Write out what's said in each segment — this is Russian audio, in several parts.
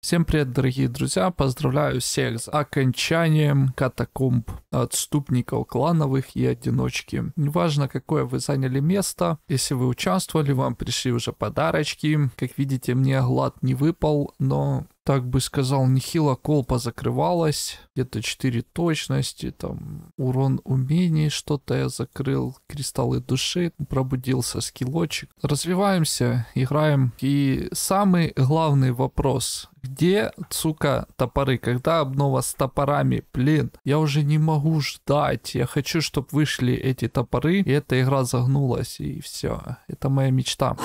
Всем привет, дорогие друзья! Поздравляю всех с окончанием катакомб отступников клановых и одиночки. Неважно, какое вы заняли место, если вы участвовали, вам пришли уже подарочки. Как видите, мне глад не выпал, но так бы сказал, нехило колпа закрывалась, где-то 4 точности, там урон умений, что-то я закрыл, кристаллы души, пробудился скиллочек. Развиваемся, играем. И самый главный вопрос, где, сука, топоры? Когда обнова с топорами? Блин, я уже не могу ждать. Я хочу, чтобы вышли эти топоры, и эта игра загнулась, и все. Это моя мечта.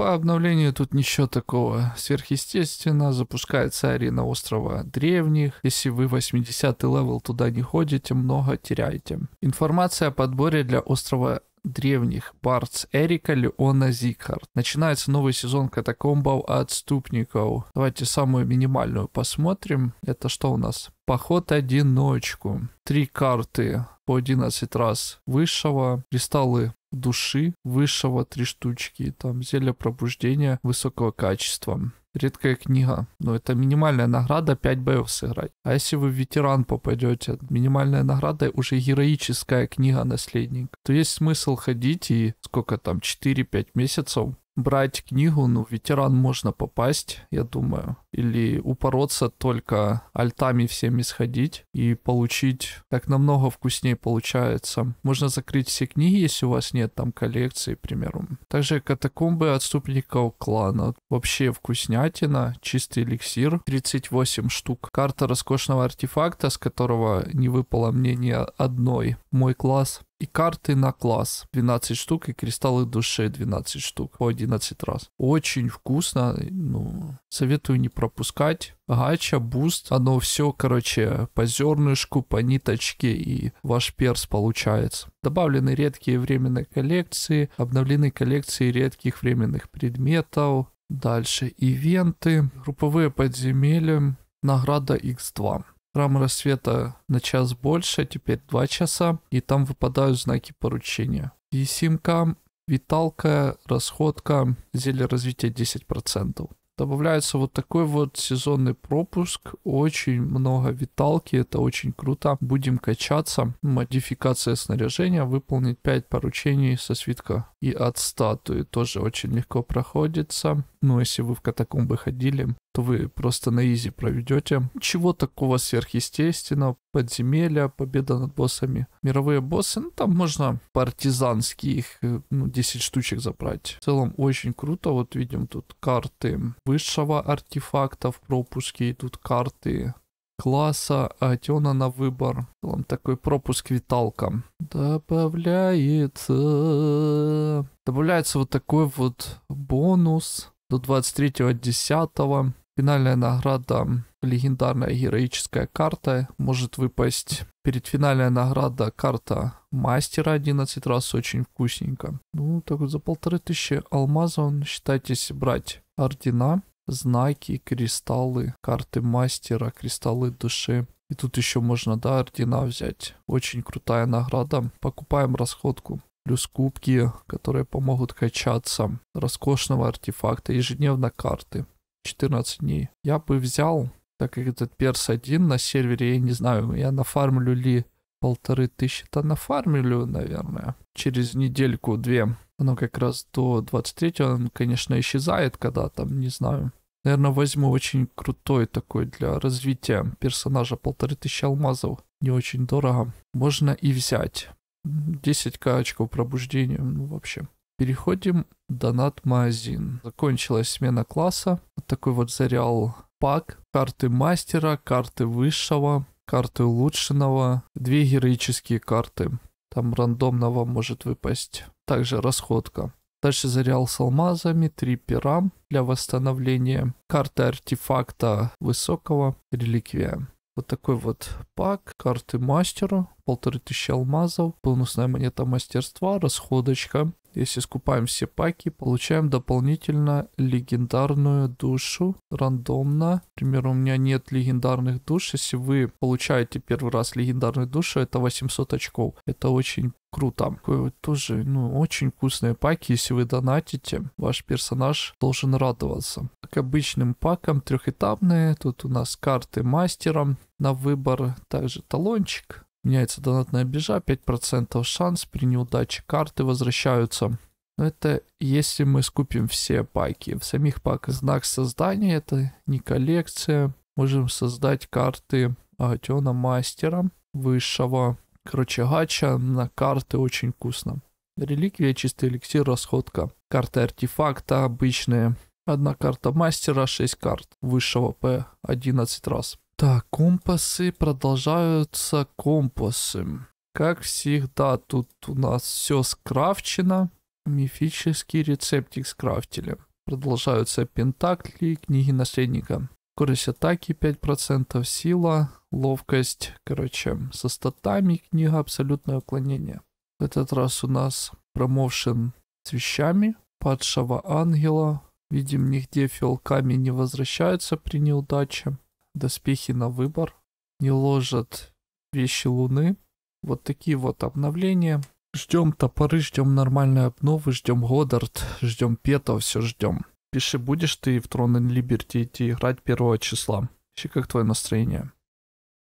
По обновлению тут ничего такого. Сверхъестественно, запускается арена острова древних. Если вы 80 левел туда не ходите, много теряете. Информация о подборе для острова древних Бардс Эрика Леона Зикхард. Начинается новый сезон катакомбов отступников. Давайте самую минимальную посмотрим. Это что у нас? поход-одиночку. Три карты по 11 раз высшего, кристаллы души высшего три штучки, там зелье пробуждения высокого качества. Редкая книга, но это минимальная награда 5 боев сыграть. А если вы в ветеран попадете, минимальная награда уже героическая книга наследник, то есть смысл ходить и сколько там 4-5 месяцев брать книгу, ну, ветеран можно попасть, я думаю. Или упороться только альтами всеми сходить и получить, так намного вкуснее получается. Можно закрыть все книги, если у вас нет там коллекции, к примеру. Также катакомбы отступников клана. Вообще вкуснятина, чистый эликсир, 38 штук. Карта роскошного артефакта, с которого не выпало мне ни одной. Мой класс и карты на класс 12 штук и кристаллы души 12 штук по 11 раз. Очень вкусно, ну, советую не пропускать. Гача, буст, оно все, короче, по зернышку, по ниточке и ваш перс получается. Добавлены редкие временные коллекции, обновлены коллекции редких временных предметов. Дальше ивенты, групповые подземелья, награда X2. Храм рассвета на час больше, теперь два часа, и там выпадают знаки поручения. И симка, виталка, расходка, зелье развития 10%. Добавляется вот такой вот сезонный пропуск, очень много виталки, это очень круто. Будем качаться, модификация снаряжения, выполнить 5 поручений со свитка и от статуи, тоже очень легко проходится. Но ну, если вы в катакомбы ходили, то вы просто на изи проведете. Чего такого сверхъестественного? Подземелья, победа над боссами. Мировые боссы, ну там можно партизанские их, э, ну, 10 штучек забрать. В целом очень круто. Вот видим тут карты высшего артефакта в пропуске, и тут карты класса а Атена на выбор. В целом такой пропуск виталка. Добавляется. Добавляется вот такой вот бонус до 23-10 Финальная награда «Легендарная героическая карта» может выпасть. Перед финальная награда карта мастера 11 раз очень вкусненько. Ну, так вот за полторы тысячи алмазов считайтесь брать ордена, знаки, кристаллы, карты мастера, кристаллы души. И тут еще можно, да, ордена взять. Очень крутая награда. Покупаем расходку плюс кубки, которые помогут качаться, роскошного артефакта, ежедневно карты. 14 дней. Я бы взял, так как этот перс один на сервере, я не знаю, я нафармлю ли полторы тысячи-то нафармлю, наверное, через недельку-две. Оно как раз до 23 го он, конечно, исчезает, когда там, не знаю. Наверное, возьму очень крутой такой для развития персонажа полторы тысячи алмазов. Не очень дорого. Можно и взять. 10к очков пробуждения, ну, вообще. Переходим в донат-магазин. Закончилась смена класса. Вот такой вот зарял пак. Карты мастера, карты высшего, карты улучшенного, две героические карты. Там рандомно вам может выпасть. Также расходка. Дальше зарял с алмазами, три пера для восстановления, карта артефакта высокого, реликвия. Вот такой вот пак, карты мастера, полторы тысячи алмазов, бонусная монета мастерства, расходочка. Если скупаем все паки, получаем дополнительно легендарную душу рандомно. Например, у меня нет легендарных душ. Если вы получаете первый раз легендарную душу, это 800 очков. Это очень круто. Такое тоже, ну, очень вкусные паки. Если вы донатите, ваш персонаж должен радоваться. К обычным пакам трехэтапные. Тут у нас карты мастера на выбор. Также талончик. Меняется донатная биржа. 5% шанс при неудаче карты возвращаются. Но это если мы скупим все паки. В самих паках знак создания это не коллекция. Можем создать карты Агатена Мастера высшего Короче, гача на карты очень вкусно. Реликвия, чистый эликсир, расходка. Карты артефакта обычные. Одна карта мастера, 6 карт. Высшего П 11 раз. Так, компасы продолжаются компасы. Как всегда, тут у нас все скрафчено. Мифический рецептик скрафтили. Продолжаются пентакли, книги наследника. Скорость атаки 5%, сила ловкость, короче, со статами книга «Абсолютное уклонение». В этот раз у нас промоушен с вещами падшего ангела. Видим, нигде фиолками не возвращаются при неудаче. Доспехи на выбор. Не ложат вещи луны. Вот такие вот обновления. Ждем топоры, ждем нормальные обновы, ждем Годдард, ждем Пета, все ждем. Пиши, будешь ты в Tron либерти Liberty идти играть первого числа. Вообще, как твое настроение?